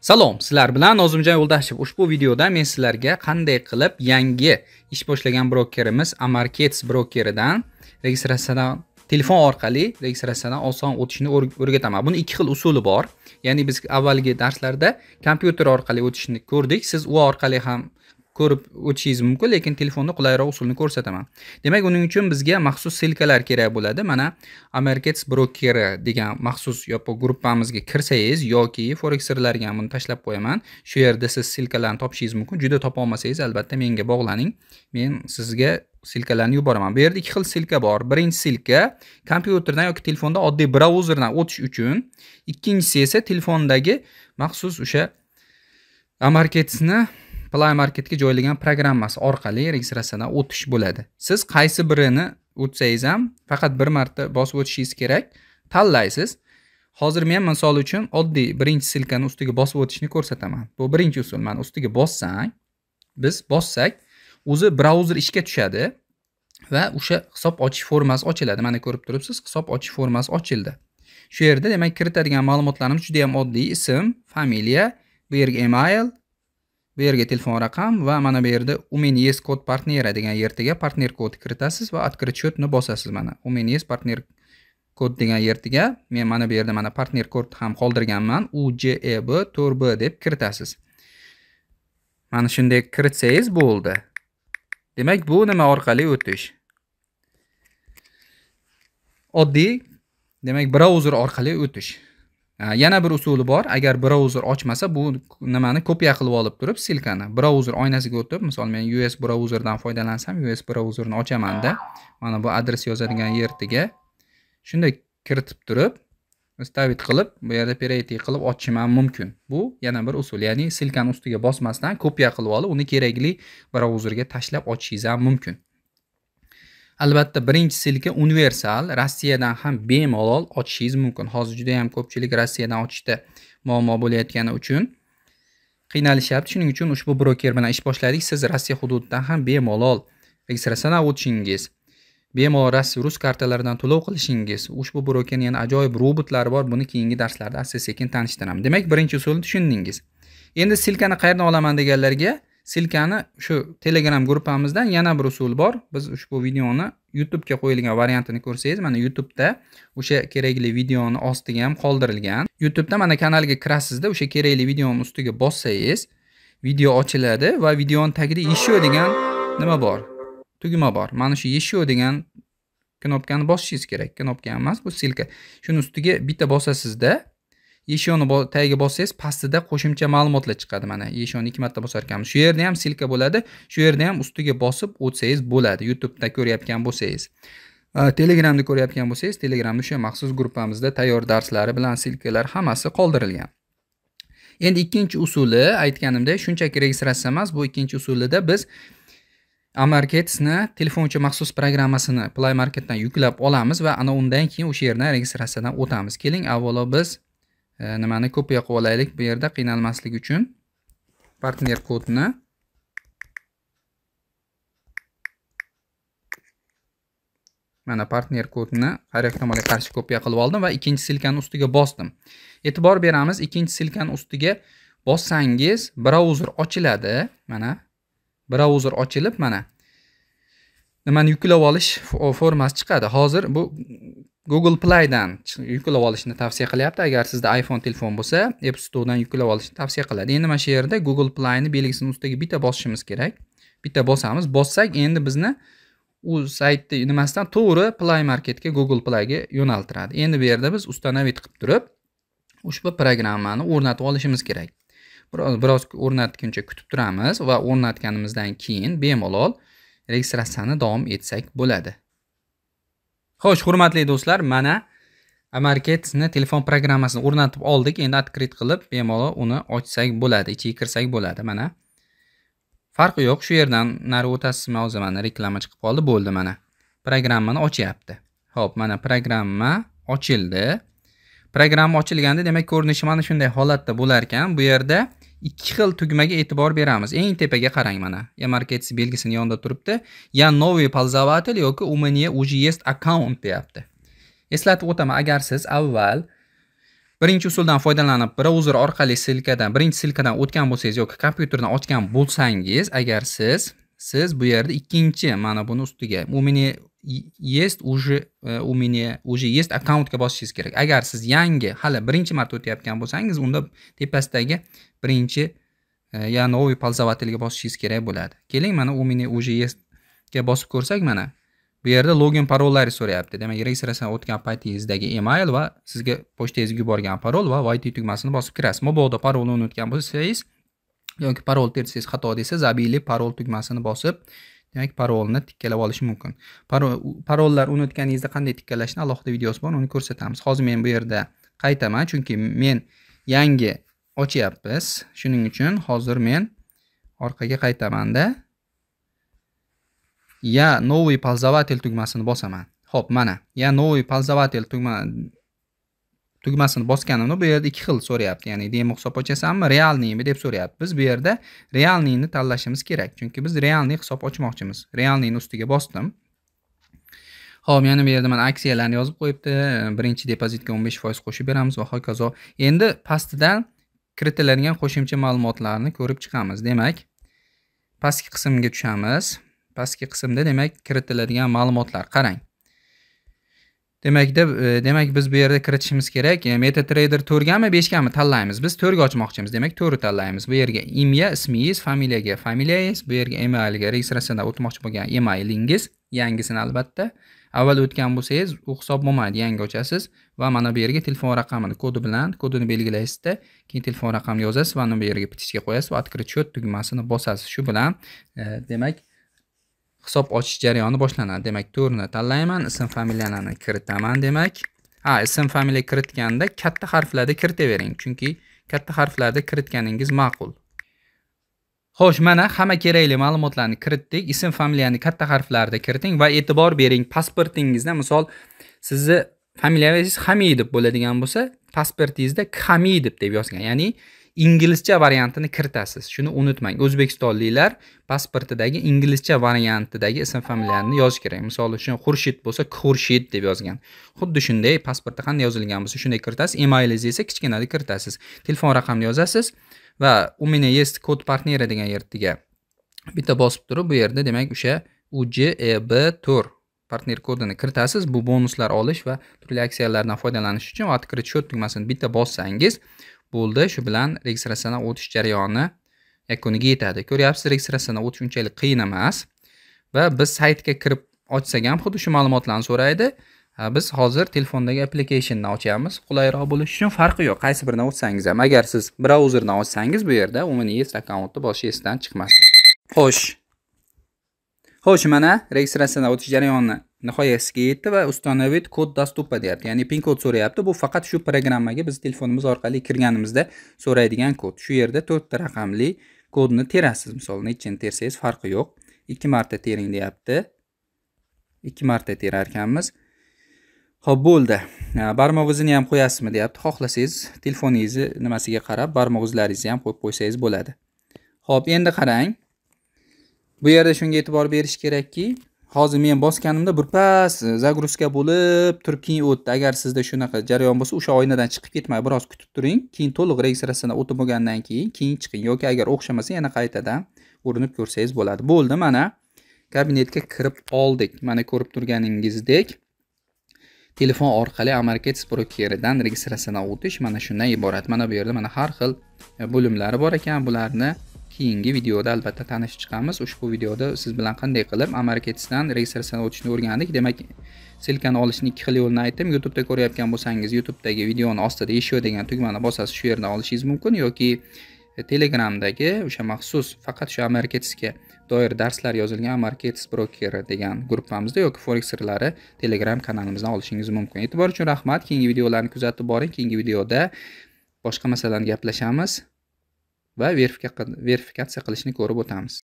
Salom, sizlar bilan Nozimjon Yo'ldashev. Ushbu videoda men sizlarga qanday qilib yangi ish boshlagan brokerimiz Amarkets brokeridan registratsiyadan telefon orqali registratsiyadan oson o'tishni o'rgataman. Buni ikki xil usuli bor. Ya'ni biz avvalgi darslarda kompyuter orqali o'tishni ko'rdik. Siz u orqali ham ko'rib o'tishingiz mumkin lekin telefonda qulayroq usulni ko'rsataman demak uning uchun bizga maxsus silkalar kerak bo'ladi mana amerikets brokeri degan maxsus yopiq gruppamizga kirsangiz yoki forekserlarga buni tashlab qo'yaman shu yerda siz silkalarni topishingiz mumkin juda topolmasangiz albatta menga bog'laning men sizga silkalarni yuboraman bu yerda ikki xil silka bor birinchi silka kompyuterdan yoki telefonda oddiy brauzerdan o'tish uchun ikkinchisi esa telefondagi maxsus o'sha amarketsni play marketga joylagan programmasi orqali registratsiyadan o'tish bo'ladi siz qaysi birini o'tsangiz ham faqat bir marta bosib o'tishingiz kerak tanlaysiz hozir men misol uchun oddiy birinchi silkani ustiga bosib o'tishni ko'rsataman bu birinchi usul mana ustiga bossang biz bossak o'zi brauzer ishga tushadi va o'sha hisob ochish formasi ochiladi mana ko'rib turibsiz hisob ochish formasi ochildi shu yerda demak kiritadigan ma'lumotlarimiz juda ham oddiy ism familiya bu yerga email bu yerga telefon raqam va mana bu yerda у kod есть degan yertiga partner kodni kiritasiz va открыть счетni bosasiz mana у partner kod degan yertiga men mana bu yerda mana partner kod ham qoldirganman u jeb to'rt b deb kiritasiz mana shunday kiritsangiz bo'ldi demak bu nima orqali o'tish oddiy demak brauzer orqali o'tish Э, yana bir usuli bor agar brauzer ochmasa bu nimani kopiya qilib olib turib silkani brauzer oynasiga o'tib misol men us brauzerdan foydalansam us brauzerni ochamanda mana bu adres yozadigan yertiga shunday kiritib turib stavit qilib bu yerda перейти qilib ochishim ham mumkin bu yana bir usul ya'ni silkani ustiga bosmasdan kopiya qilib olib uni kerakli brauzerga tashlab ochishingiz ham mumkin albatta birinchi silka universal rossiyadan ham bemalol ochishingiz mumkin hozir juda yam ko'pchilik rossiyadan ochishda muammo bo'layotgani uchun qiynalishyapti shuning uchun ushbu broker bilan ish boshladik siz rossiya hududidan ham bemalol registratsiyadan o'tishingiz bemalol rossiya rus kartalaridan to'lov qilishingiz ushbu brokerni yana ajoyib robotlari bor buni keyingi darslarda asta sekin tanishtiraman demak birinchi usulni tushundingiz endi silkani qayerdan olaman deganlarga silkani shu telegram gruppamizdan yana bir usul bor biz ushbu videoni youtubega qo'yilgan variantini ko'rsangiz mana youtubeda o'sha kerakli videoni ostiga ham qoldirilgan youtubeda mana kanalga kirasizda o'sha kerakli videoni ustiga bossangiz video ochiladi va videoni tagida еще degan nima bor tugma bor mana shu еще degan knopkani bosishingiz kerak knopka emas bu silka shuni ustiga bitta bosasizda eshoni tagiga bossangiz pastida qo'shimcha ma'lumotlar chiqadi mana eshoni ikki marta bosar ekanmiz shu yerda ham silka bo'ladi shu yerda ham ustiga bosib o'tsangiz bo'ladi youtubeda ko'rayotgan bo'lsangiz telegramda ko'rayotgan bo'lsangiz telegramda o'sha maxsus gruppamizda tayyor darslari bilan silkalar hammasi qoldirilgan endi ikkinchi usuli aytganimdek shunchaki registratsiya emas bu ikkinchi usulida biz amarketsni telefon uchun maxsus programmasini play marketdan yuklab olamiz va ana undan keyin o'sha yerdan registratsiyadan o'tamiz keling avvalo biz Э, nimani kopiya qilib olaylik bu yerda qiynalmaslik uchun partner kodni mana partner kodni har tomonga qarshi kopiya qilib oldim va ikkinchi silkani ustiga bosdim e'tibor beramiz ikkinchi silkani ustiga bossangiz brauzer ochiladi mana brauzer ochilib mana nimani yuklab olish formasi chiqadi hozir bu google playdan yuklab olishni tavsiya qilyapti agar sizda iphone telefon bo'lsa app storedan yuklab olishni tavsiya qiladi endi mana shu yerda google playni belgisini ustiga bitta bosishimiz kerak bitta bosamiz bossak endi bizni u saytni nimasidan to'g'ri play marketga google playga yo'naltiradi endi bu yerda biz установить qilib turib ushbu programmani o'rnatib olishimiz kerak biroz biroz o'rnatguncha kutib turamiz va o'rnatganimizdan keyin bemalol registratsiyani davom etsak bo'ladi xo'sh hurmatli do'stlar mana amarketni telefon programmasini o'rnatib oldik endi открыт qilib bemalol uni ochsak bo'ladi ichiga kirsak bo'ladi mana farqi yo'q shu yerdan nari o'tasizmi hozir mana reklama chiqib qoldi bo'ldi mana programmani ochyapti ho'p mana programma ochildi programma ochilganda demak ko'rinishi mana shunday holatda bo'lar ekan bu yerda ikki xil tugmaga e'tibor beramiz eng tepaga qarang mana markets belgisini yonida turibdi ya новый polzovatel yoki у меня уже есть аккаунт deyapti eslatib o'taman agar siz avval birinchi usuldan foydalanib brauzer orqali silkadan birinchi silkadan o'tgan bo'lsangiz yoki kompyuterdan ochgan bo'lsangiz agar siz siz bu yerda ikkinchi mana buni ustiga у меня есть уже u э, меня уже есть akkauntga bosishingiz kerak agar siz yangi hali birinchi marta o'tayotgan bo'lsangiz unda tepasidagi birinchi я новый ползовательga bosishingiz kerak bo'ladi keling mana u меня уже yestga bosib ko'rsak mana bu yerda login parollari so'rayapti demak registratsiyadan o'tgan paytingizdagi email va sizga pochtangizga yuborgan parol va yt tugmasini bosib kirasiz mobodo parolni unutgan bo'lsangiz yoki parol tersangiz xato desa zabili parol tugmasini bosib demak parolni tikkalab olishi mumkin parollar unutganingizda qanday tikkalashni alohida videosi bor uni ko'rsatamiz hozir men bu yerda qaytaman chunki men yangi ochyapmiz shuning uchun hozir men orqaga qaytamanda ya новый ползователь tugmasini bosaman ho'p mana ya новый ползователь tugma tugmasini bosganimda bu yerda ikki xil so'rayapti ya'ni demo hisob ochasanmi realniymi deb so'rayapti biz bu yerda realniyni tanlashimiz kerak chunki biz realniy hisob ochmoqchimiz realniyni ustiga bosdim ho'p yana bu yerda mana aksiyalarni yozib qo'yibdi birinchi depozitga o'n besh foiz qo'shib beramiz va hokazo endi pastidan kiritiladigan qo'shimcha ma'lumotlarni ko'rib chiqamiz demak pastki qismga tushamiz pastki qismda demak kiritiladigan ma'lumotlar qarang Demakda e, demak biz bu yerda kiritishimiz kerak. E, MetaTrader 4 gami, 5 gami tanlaymiz. Biz 4 ochmoqchimiz. Demak, 4 ni tanlaymiz. Bu yerga imya, ismingiz, familiyaga familiyangiz, bu yerga emailga registratsiyadan o'tmoqchi bo'lgan emailingiz, yangisini albatta. Avval o'tgan bo'lsangiz, u hisob bo'lmaydi, yangi ochasiz va mana bu yerga telefon raqamini kodi bilan kodini belgilaysizda, keyin telefon raqamini yozasiz va mana bu yerga pitichka qo'yasiz va открыть счет tugmasini bosasiz. Shu bilan, e, demak, hisob ochish jarayoni boshlanadi demak to'rni tanlayman ism familiyani kiritaman demak ha ism familiya kiritganda katta harflarda kiritavering chunki katta harflarda kiritganingiz ma'qul xo'sh mana hamma kerakli ma'lumotlarni kiritdik ism familiyani katta harflarda kiriting va e'tibor bering pasportingizda misol sizni familiyangiz hamiy deb bo'ladigan bo'lsa pasportingizda kami deb deb yozgan ya'ni inglizcha variantini kiritasiz shuni unutmang o'zbekistonliklar pasportidagi inglizcha variantidagi ism familiyani yozish kerak misol uchun xurshid bo'lsa xurshid deb yozgan xuddi shunday pasportda qanday yozilgan bo'lsa shunday kiritasiz emailingizni esa kichkinada kiritasiz telefon raqamini yozasiz va u меня есть kod partnera degan yerga bitta bosib turib bu yerda demak o'sha ujeb to'r partner kodini kiritasiz bu bonuslar olish va turli aksiyalardan foydalanish uchun va открыть счет tugmasini bitta bossangiz bo'ldi shu bilan registratsiyadan o'tish jarayoni yakuniga yetadi ko'ryapsiz registratsiyadan o'tish unchalik qiyin emas va biz saytga kirib ochsak ham xuddi shu ma'lumotlarni so'raydi biz hozir telefondagi applikationni ochamiz qulayroq bo'lishi uchun farqi yo'q qaysi biridan o'tsangiz ham agar siz brauzerdan ochsangiz bu yerda umnis akkauntni esdan chiqmasin xo'sh xo'sh mana registratsiyadan o'tish jarayonini nihoyasiga yetdi va установить kod доступа deyapti ya'ni pin kod so'rayapti bu faqat shu programmaga biz telefonimiz orqali kirganimizda so'raydigan kod shu yerda to'rtta raqamli kodni terasiz misol nechini tersangiz farqi yo'q ikki marta tering deyapti ikki marta terar ekanmiz ho'p bo'ldi barmoq izini ham qo'yasizmi deyapti xohlasangiz telefoningizni nimasiga qarab barmoq izlaringizni ham qo'yib qo'ysangiz bo'ladi ho'p endi qarang bu yerda shunga e'tibor berish kerakki hozir men bosganimda birpas e, загрузка bo'lib turib keyin o'tdi agar sizda shunaqa jarayon bo'lsa o'sha oynadan chiqib ketmay biroz kutib turing keyin to'liq registratsiyadan o'tib bo'lgandan keyin keyin chiqing yoki agar o'xshamasa yana qaytadan urinib ko'rsangiz bo'ladi bo'ldi mana kabinetga kirib oldik mana ko'rib turganingizdek telefon orqali amarkets brokeridan registratsiyadan o'tish mana shundan iborat mana bu yerda mana har xil e, bo'limlari bor ekan bularni keyingi videoda albatta tanishib chiqamiz ushbu videoda siz bilan qanday qilib amarketsdan registratsiyadan o'tishni o'rgandik demak silkani olishni ikki xil yo'lini aytdim youtubeda ko'rayotgan bo'lsangiz youtubedagi videoni ostida еще degan tugmani bosasiz shu yerdan olishingiz mumkin yoki e, telegramdagi o'sha maxsus faqat shu amarketsga doir darslar yozilgan amarkets brokeri degan gruppamizda yoki forex sirlari telegram kanalimizdan olishingiz mumkin e'tibor uchun rahmat keyingi videolarni kuzatib boring keyingi videoda boshqa masalani gaplashamiz va verifikatsiya qilishni ko'rib o'tamiz